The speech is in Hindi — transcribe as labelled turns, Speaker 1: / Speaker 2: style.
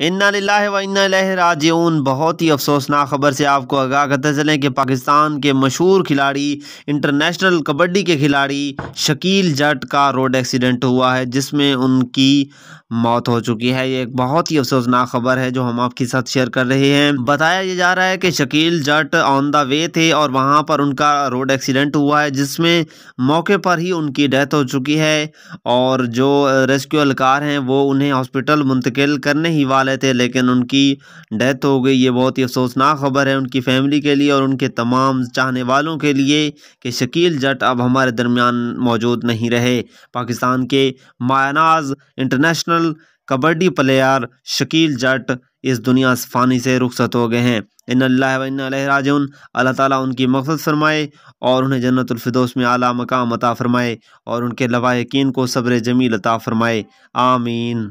Speaker 1: इन्ना व इन्ना राजून बहुत ही अफसोसनाक खबर से आपको आगाह करते चलें कि पाकिस्तान के मशहूर खिलाड़ी इंटरनेशनल कबड्डी के खिलाड़ी शकील जट का रोड एक्सीडेंट हुआ है जिसमें उनकी मौत हो चुकी है ये एक बहुत ही अफसोसनाक खबर है जो हम आपके साथ शेयर कर रहे हैं बताया ये जा रहा है कि Shakeel Jatt on the way थे और वहाँ पर उनका रोड एक्सीडेंट हुआ है जिसमें मौके पर ही उनकी डेथ हो चुकी है और जो रेस्क्यू अलकार हैं वो उन्हें हॉस्पिटल मुंतकिल करने ही वाले वाले थे लेकिन उनकी डेथ हो गई ये बहुत ही अफसोसनाक खबर है उनकी फैमिली के लिए और उनके तमाम चाहने वालों के लिए कि शकील जट अब हमारे दरमियान मौजूद नहीं रहे पाकिस्तान के मायानाज इंटरनेशनल कबड्डी प्लेयर शकील जट इस दुनिया फ़ानी से रुखसत हो गए हैं इन अल्लाज अल्लाह ताला उनकी मकसद फ़रमाए और उन्हें जन्नतफरदोस में आला मकाम अता फ़रमाए और उनके लवाकिन को सब्र जमील अता फ़रमाए आमीन